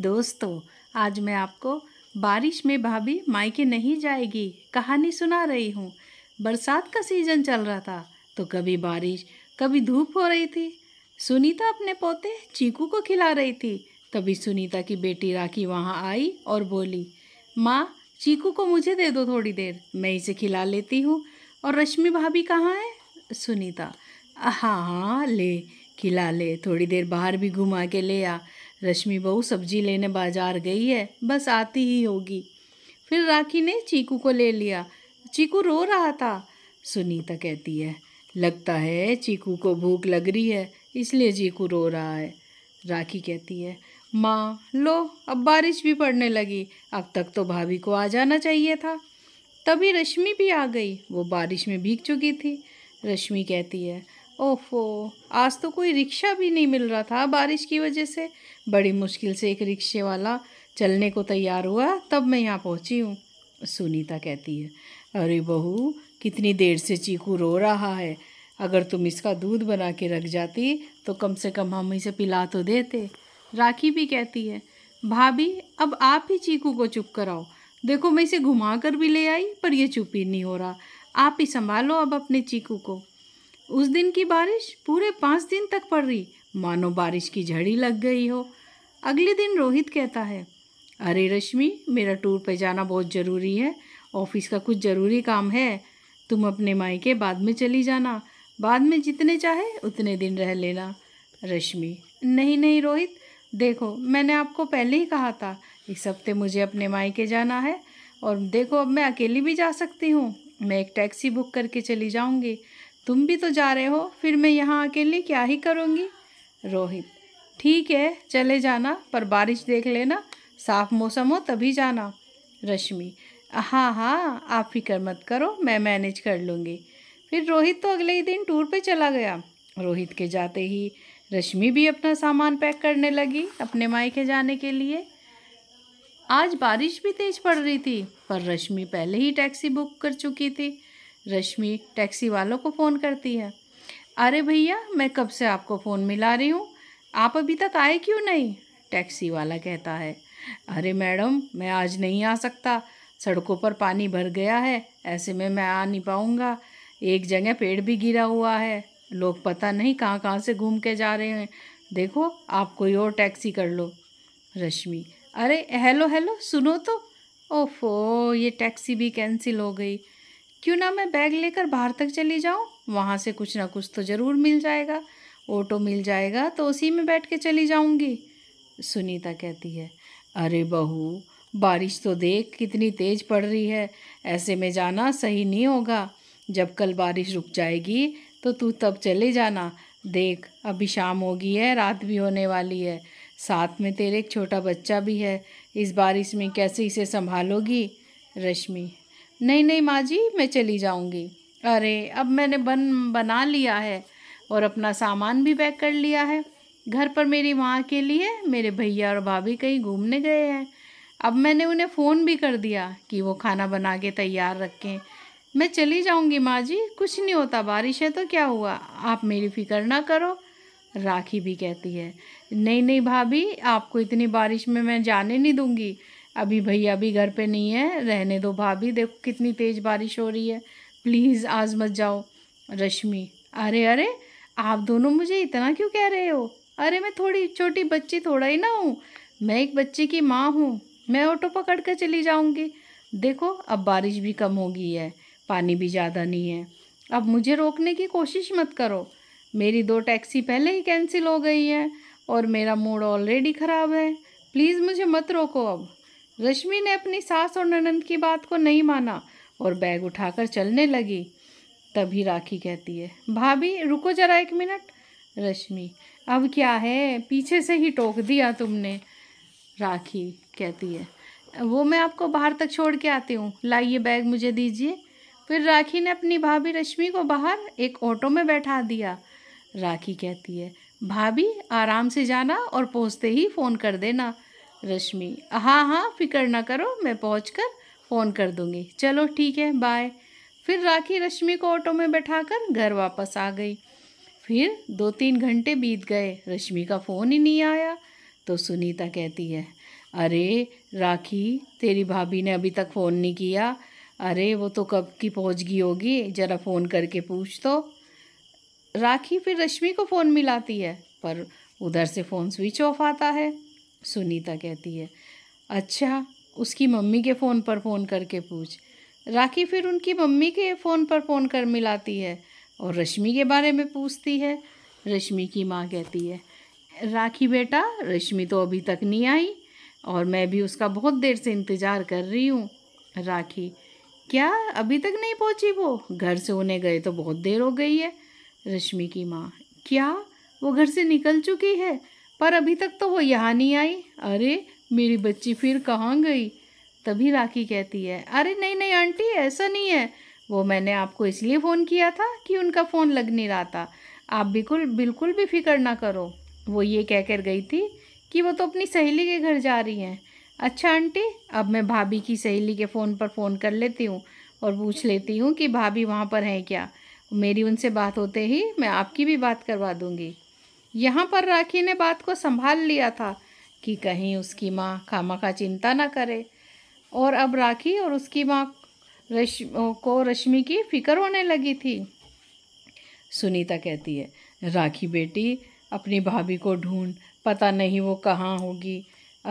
दोस्तों आज मैं आपको बारिश में भाभी मायके नहीं जाएगी कहानी सुना रही हूँ बरसात का सीज़न चल रहा था तो कभी बारिश कभी धूप हो रही थी सुनीता अपने पोते चीकू को खिला रही थी तभी सुनीता की बेटी राखी वहाँ आई और बोली माँ चीकू को मुझे दे दो थोड़ी देर मैं इसे खिला लेती हूँ और रश्मि भाभी कहाँ है सुनीता हाँ हाँ ले खिला ले थोड़ी देर बाहर भी घुमा के ले आ रश्मि बहू सब्जी लेने बाजार गई है बस आती ही होगी फिर राखी ने चीकू को ले लिया चीकू रो रहा था सुनीता कहती है लगता है चीकू को भूख लग रही है इसलिए चीकू रो रहा है राखी कहती है माँ लो अब बारिश भी पड़ने लगी अब तक तो भाभी को आ जाना चाहिए था तभी रश्मि भी आ गई वो बारिश में भीग चुकी थी रश्मि कहती है ओफो आज तो कोई रिक्शा भी नहीं मिल रहा था बारिश की वजह से बड़ी मुश्किल से एक रिक्शे वाला चलने को तैयार हुआ तब मैं यहाँ पहुँची हूँ सुनीता कहती है अरे बहू कितनी देर से चीकू रो रहा है अगर तुम इसका दूध बना के रख जाती तो कम से कम हम इसे पिला तो देते राखी भी कहती है भाभी अब आप ही चीकू को चुप कराओ देखो मैं इसे घुमा कर भी ले आई पर यह चुप ही नहीं हो रहा आप ही संभालो अब अपने चीकू को उस दिन की बारिश पूरे पाँच दिन तक पड़ रही मानो बारिश की झड़ी लग गई हो अगले दिन रोहित कहता है अरे रश्मि मेरा टूर पे जाना बहुत ज़रूरी है ऑफिस का कुछ ज़रूरी काम है तुम अपने मायके बाद में चली जाना बाद में जितने चाहे उतने दिन रह लेना रश्मि नहीं नहीं रोहित देखो मैंने आपको पहले ही कहा था इस हफ्ते मुझे अपने मायके जाना है और देखो अब मैं अकेली भी जा सकती हूँ मैं एक टैक्सी बुक करके चली जाऊँगी तुम भी तो जा रहे हो फिर मैं यहाँ अकेले क्या ही करूँगी रोहित ठीक है चले जाना पर बारिश देख लेना साफ मौसम हो तभी जाना रश्मि हाँ हाँ आप फिक्र मत करो मैं मैनेज कर लूँगी फिर रोहित तो अगले ही दिन टूर पे चला गया रोहित के जाते ही रश्मि भी अपना सामान पैक करने लगी अपने मायके जाने के लिए आज बारिश भी तेज़ पड़ रही थी पर रश्मि पहले ही टैक्सी बुक कर चुकी थी रश्मि टैक्सी वालों को फ़ोन करती है अरे भैया मैं कब से आपको फ़ोन मिला रही हूँ आप अभी तक आए क्यों नहीं टैक्सी वाला कहता है अरे मैडम मैं आज नहीं आ सकता सड़कों पर पानी भर गया है ऐसे में मैं आ नहीं पाऊँगा एक जगह पेड़ भी गिरा हुआ है लोग पता नहीं कहाँ कहाँ से घूम के जा रहे हैं देखो आप कोई और टैक्सी कर लो रश्मि अरे हेलो हेलो सुनो तो ओफो ये टैक्सी भी कैंसिल हो गई क्यों ना मैं बैग लेकर बाहर तक चली जाऊँ वहाँ से कुछ ना कुछ तो ज़रूर मिल जाएगा ऑटो मिल जाएगा तो उसी में बैठ के चली जाऊँगी सुनीता कहती है अरे बहू बारिश तो देख कितनी तेज़ पड़ रही है ऐसे में जाना सही नहीं होगा जब कल बारिश रुक जाएगी तो तू तब चले जाना देख अभी शाम होगी है रात भी होने वाली है साथ में तेरे एक छोटा बच्चा भी है इस बारिश में कैसे इसे संभालोगी रश्मि नहीं नहीं माँ जी मैं चली जाऊँगी अरे अब मैंने बन बना लिया है और अपना सामान भी पैक कर लिया है घर पर मेरी माँ के लिए मेरे भैया और भाभी कहीं घूमने गए हैं अब मैंने उन्हें फ़ोन भी कर दिया कि वो खाना बना के तैयार रखें मैं चली जाऊँगी माँ जी कुछ नहीं होता बारिश है तो क्या हुआ आप मेरी फ़िक्र ना करो राखी भी कहती है नहीं नहीं भाभी आपको इतनी बारिश में मैं जाने नहीं दूँगी अभी भैया भी घर पे नहीं है रहने दो भाभी देखो कितनी तेज़ बारिश हो रही है प्लीज़ आज मत जाओ रश्मि अरे अरे आप दोनों मुझे इतना क्यों कह रहे हो अरे मैं थोड़ी छोटी बच्ची थोड़ा ही ना हूँ मैं एक बच्चे की माँ हूँ मैं ऑटो पकड़ कर चली जाऊँगी देखो अब बारिश भी कम हो गई है पानी भी ज़्यादा नहीं है अब मुझे रोकने की कोशिश मत करो मेरी दो टैक्सी पहले ही कैंसिल हो गई है और मेरा मूड ऑलरेडी ख़राब है प्लीज़ मुझे मत रोको अब रश्मि ने अपनी सास और ननंद की बात को नहीं माना और बैग उठाकर चलने लगी तभी राखी कहती है भाभी रुको जरा एक मिनट रश्मि अब क्या है पीछे से ही टोक दिया तुमने राखी कहती है वो मैं आपको बाहर तक छोड़ के आती हूँ लाइए बैग मुझे दीजिए फिर राखी ने अपनी भाभी रश्मि को बाहर एक ऑटो में बैठा दिया राखी कहती है भाभी आराम से जाना और पहुँचते ही फ़ोन कर देना रश्मि हाँ हाँ फिक्र ना करो मैं पहुँच कर फ़ोन कर दूँगी चलो ठीक है बाय फिर राखी रश्मि को ऑटो में बैठाकर घर वापस आ गई फिर दो तीन घंटे बीत गए रश्मि का फ़ोन ही नहीं आया तो सुनीता कहती है अरे राखी तेरी भाभी ने अभी तक फ़ोन नहीं किया अरे वो तो कब की पहुँच गई होगी ज़रा फ़ोन करके पूछ तो राखी फिर रश्मि को फ़ोन मिलाती है पर उधर से फ़ोन स्विच ऑफ आता है सुनीता कहती है अच्छा उसकी मम्मी के फ़ोन पर फ़ोन करके पूछ राखी फिर उनकी मम्मी के फ़ोन पर फ़ोन कर मिलाती है और रश्मि के बारे में पूछती है रश्मि की माँ कहती है राखी बेटा रश्मि तो अभी तक नहीं आई और मैं भी उसका बहुत देर से इंतज़ार कर रही हूँ राखी क्या अभी तक नहीं पहुँची वो घर से उन्हें गए तो बहुत देर हो गई है रश्मि की माँ क्या वो घर से निकल चुकी है पर अभी तक तो वो यहाँ नहीं आई अरे मेरी बच्ची फिर कहाँ गई तभी राखी कहती है अरे नहीं नहीं आंटी ऐसा नहीं है वो मैंने आपको इसलिए फ़ोन किया था कि उनका फ़ोन लग नहीं रहा था आप बिल्कुल बिल्कुल भी फिक्र ना करो वो ये कहकर गई थी कि वो तो अपनी सहेली के घर जा रही हैं अच्छा आंटी अब मैं भाभी की सहेली के फ़ोन पर फ़ोन कर लेती हूँ और पूछ लेती हूँ कि भाभी वहाँ पर हैं क्या मेरी उनसे बात होते ही मैं आपकी भी बात करवा दूँगी यहाँ पर राखी ने बात को संभाल लिया था कि कहीं उसकी माँ खामा का चिंता ना करे और अब राखी और उसकी माँ रश को रश्मि की फिक्र होने लगी थी सुनीता कहती है राखी बेटी अपनी भाभी को ढूंढ पता नहीं वो कहाँ होगी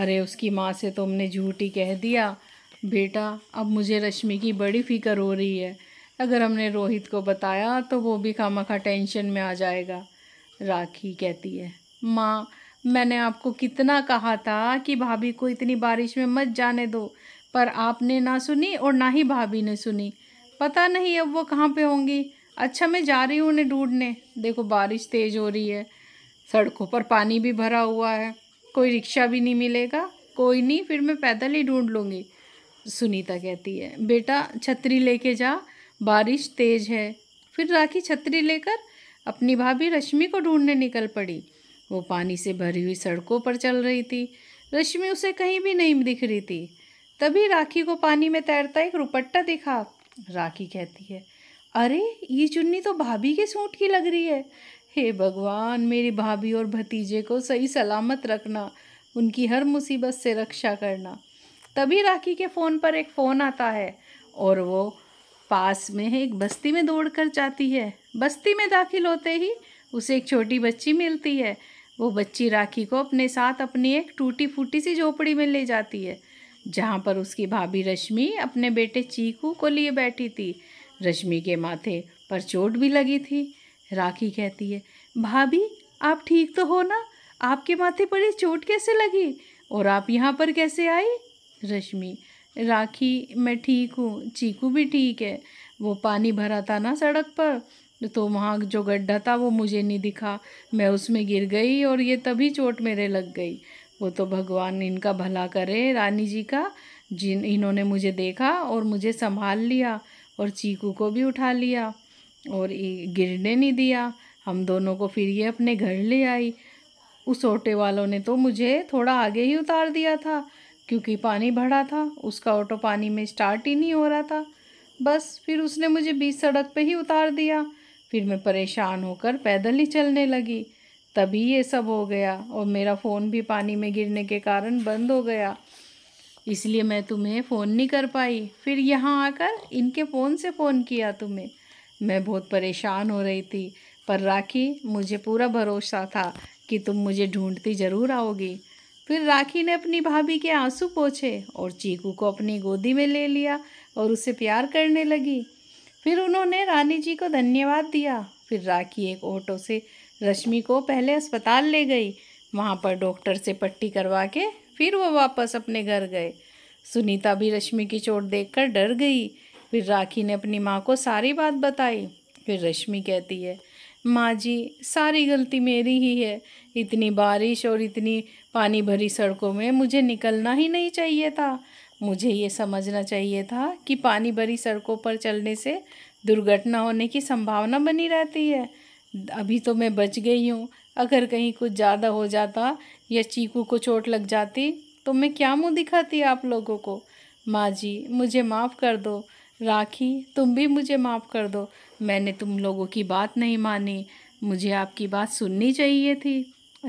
अरे उसकी माँ से तुमने झूठ ही कह दिया बेटा अब मुझे रश्मि की बड़ी फिक्र हो रही है अगर हमने रोहित को बताया तो वो भी खामा टेंशन में आ जाएगा राखी कहती है माँ मैंने आपको कितना कहा था कि भाभी को इतनी बारिश में मत जाने दो पर आपने ना सुनी और ना ही भाभी ने सुनी पता नहीं अब वो कहाँ पे होंगी अच्छा मैं जा रही हूँ उन्हें ढूंढने देखो बारिश तेज़ हो रही है सड़कों पर पानी भी भरा हुआ है कोई रिक्शा भी नहीं मिलेगा कोई नहीं फिर मैं पैदल ही ढूंढ लूँगी सुनीता कहती है बेटा छतरी लेके जा बारिश तेज़ है फिर राखी छतरी लेकर अपनी भाभी रश्मि को ढूंढने निकल पड़ी वो पानी से भरी हुई सड़कों पर चल रही थी रश्मि उसे कहीं भी नहीं दिख रही थी तभी राखी को पानी में तैरता एक रुपट्टा दिखा राखी कहती है अरे ये चुन्नी तो भाभी के सूट की लग रही है हे भगवान मेरी भाभी और भतीजे को सही सलामत रखना उनकी हर मुसीबत से रक्षा करना तभी राखी के फ़ोन पर एक फ़ोन आता है और वो पास में है एक बस्ती में दौड़ कर जाती है बस्ती में दाखिल होते ही उसे एक छोटी बच्ची मिलती है वो बच्ची राखी को अपने साथ अपनी एक टूटी फूटी सी झोपड़ी में ले जाती है जहाँ पर उसकी भाभी रश्मि अपने बेटे चीकू को लिए बैठी थी रश्मि के माथे पर चोट भी लगी थी राखी कहती है भाभी आप ठीक तो हो ना आपके माथे पर ये चोट कैसे लगी और आप यहाँ पर कैसे आई रश्मि राखी मैं ठीक हूँ चीकू भी ठीक है वो पानी भरा था ना सड़क पर तो वहाँ जो गड्ढा था वो मुझे नहीं दिखा मैं उसमें गिर गई और ये तभी चोट मेरे लग गई वो तो भगवान इनका भला करे रानी जी का जिन इन्होंने मुझे देखा और मुझे संभाल लिया और चीकू को भी उठा लिया और गिरने नहीं दिया हम दोनों को फिर ये अपने घर ले आई उस ओटे वालों ने तो मुझे थोड़ा आगे ही उतार दिया था क्योंकि पानी भरा था उसका ऑटो पानी में स्टार्ट ही नहीं हो रहा था बस फिर उसने मुझे बीच सड़क पे ही उतार दिया फिर मैं परेशान होकर पैदल ही चलने लगी तभी ये सब हो गया और मेरा फ़ोन भी पानी में गिरने के कारण बंद हो गया इसलिए मैं तुम्हें फ़ोन नहीं कर पाई फिर यहाँ आकर इनके फ़ोन से फ़ोन किया तुम्हें मैं बहुत परेशान हो रही थी पर राखी मुझे पूरा भरोसा था कि तुम मुझे ढूंढती ज़रूर आओगी फिर राखी ने अपनी भाभी के आंसू पोछे और चीकू को अपनी गोदी में ले लिया और उसे प्यार करने लगी फिर उन्होंने रानी जी को धन्यवाद दिया फिर राखी एक ऑटो से रश्मि को पहले अस्पताल ले गई वहाँ पर डॉक्टर से पट्टी करवा के फिर वह वापस अपने घर गए सुनीता भी रश्मि की चोट देखकर डर गई फिर राखी ने अपनी माँ को सारी बात बताई फिर रश्मि कहती है माँ जी सारी गलती मेरी ही है इतनी बारिश और इतनी पानी भरी सड़कों में मुझे निकलना ही नहीं चाहिए था मुझे ये समझना चाहिए था कि पानी भरी सड़कों पर चलने से दुर्घटना होने की संभावना बनी रहती है अभी तो मैं बच गई हूँ अगर कहीं कुछ ज़्यादा हो जाता या चीकू को चोट लग जाती तो मैं क्या मुँह दिखाती आप लोगों को माँ जी मुझे माफ़ कर दो राखी तुम भी मुझे माफ़ कर दो मैंने तुम लोगों की बात नहीं मानी मुझे आपकी बात सुननी चाहिए थी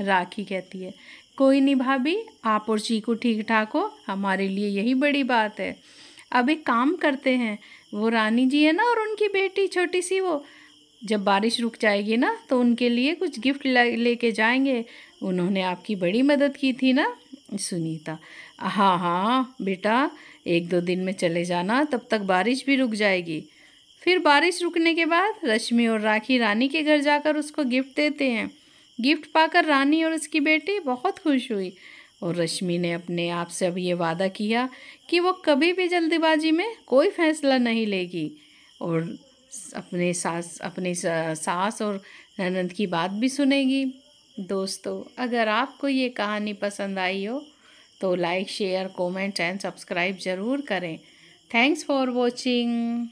राखी कहती है कोई नहीं भाभी आप और चीकू ठीक ठाक हो हमारे लिए यही बड़ी बात है अब एक काम करते हैं वो रानी जी है ना और उनकी बेटी छोटी सी वो जब बारिश रुक जाएगी ना तो उनके लिए कुछ गिफ्ट लेके जाएंगे उन्होंने आपकी बड़ी मदद की थी ना सुनीता हाँ हाँ बेटा एक दो दिन में चले जाना तब तक बारिश भी रुक जाएगी फिर बारिश रुकने के बाद रश्मि और राखी रानी के घर जाकर उसको गिफ्ट देते हैं गिफ्ट पाकर रानी और उसकी बेटी बहुत खुश हुई और रश्मि ने अपने आप से अब ये वादा किया कि वो कभी भी जल्दबाजी में कोई फैसला नहीं लेगी और अपने सास अपनी सास और ननद की बात भी सुनेगी दोस्तों अगर आपको ये कहानी पसंद आई हो तो like share comment and subscribe ज़रूर करें थैंक्स फॉर वॉचिंग